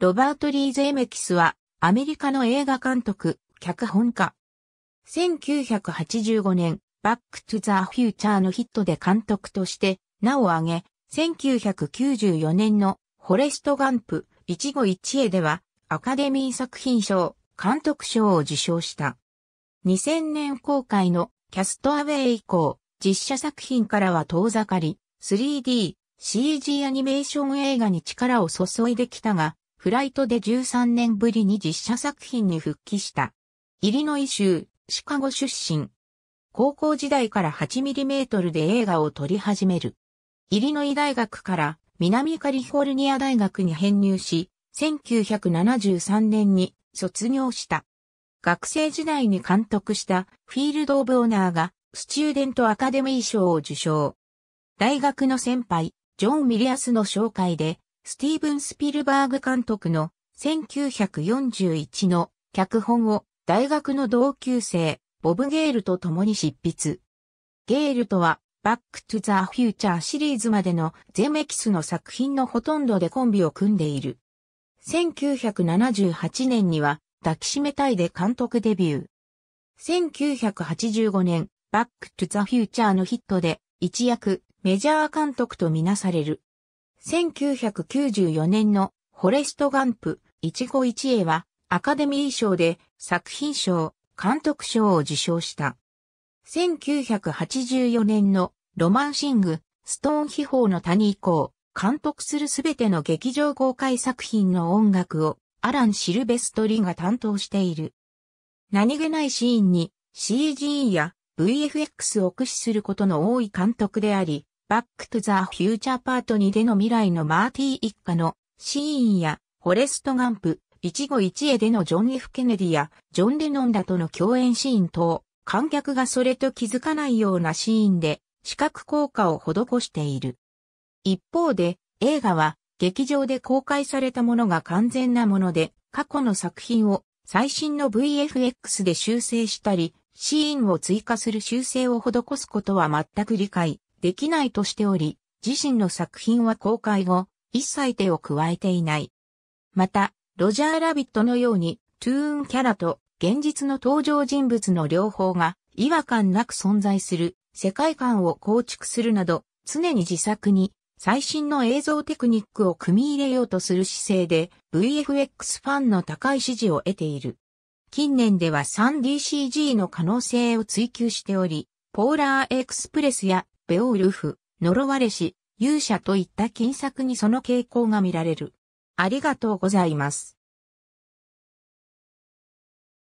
ロバート・リーゼ・エメキスは、アメリカの映画監督、脚本家。1985年、バック・トゥ・ザ・フューチャーのヒットで監督として、名を挙げ、1994年のフォレスト・ガンプ、一期一会では、アカデミー作品賞、監督賞を受賞した。2000年公開のキャストアウェイ以降、実写作品からは遠ざかり、3D、CG アニメーション映画に力を注いできたが、フライトで13年ぶりに実写作品に復帰した。イリノイ州、シカゴ出身。高校時代から 8mm で映画を撮り始める。イリノイ大学から南カリフォルニア大学に編入し、1973年に卒業した。学生時代に監督したフィールド・オブ・オナーがスチューデント・アカデミー賞を受賞。大学の先輩、ジョン・ミリアスの紹介でスティーブン・スピルバーグ監督の1941の脚本を大学の同級生、ボブ・ゲールと共に執筆。ゲールとは、バック・トゥ・ザ・フューチャーシリーズまでのゼメキスの作品のほとんどでコンビを組んでいる。1978年には、抱きしめたいで監督デビュー。1985年、バック・トゥ・ザ・フューチャーのヒットで、一躍、メジャー監督とみなされる。1994年のフォレストガンプ一期一会はアカデミー賞で作品賞、監督賞を受賞した。1984年のロマンシング、ストーン秘宝の谷以降、監督するすべての劇場公開作品の音楽をアラン・シルベストリーが担当している。何気ないシーンに CG や VFX を駆使することの多い監督であり、バックトゥザ・フューチャーパート2での未来のマーティ一家のシーンや、フォレスト・ガンプ、一期一会でのジョン・ F・ ケネディや、ジョン・レノンだとの共演シーン等、観客がそれと気づかないようなシーンで、視覚効果を施している。一方で、映画は、劇場で公開されたものが完全なもので、過去の作品を最新の VFX で修正したり、シーンを追加する修正を施すことは全く理解できないとしており、自身の作品は公開後、一切手を加えていない。また、ロジャー・ラビットのように、トゥーンキャラと現実の登場人物の両方が違和感なく存在する世界観を構築するなど、常に自作に最新の映像テクニックを組み入れようとする姿勢で VFX ファンの高い支持を得ている。近年では 3DCG の可能性を追求しており、ポーラーエクスプレスやベオウルフ、呪われし、勇者といった金作にその傾向が見られる。ありがとうございます。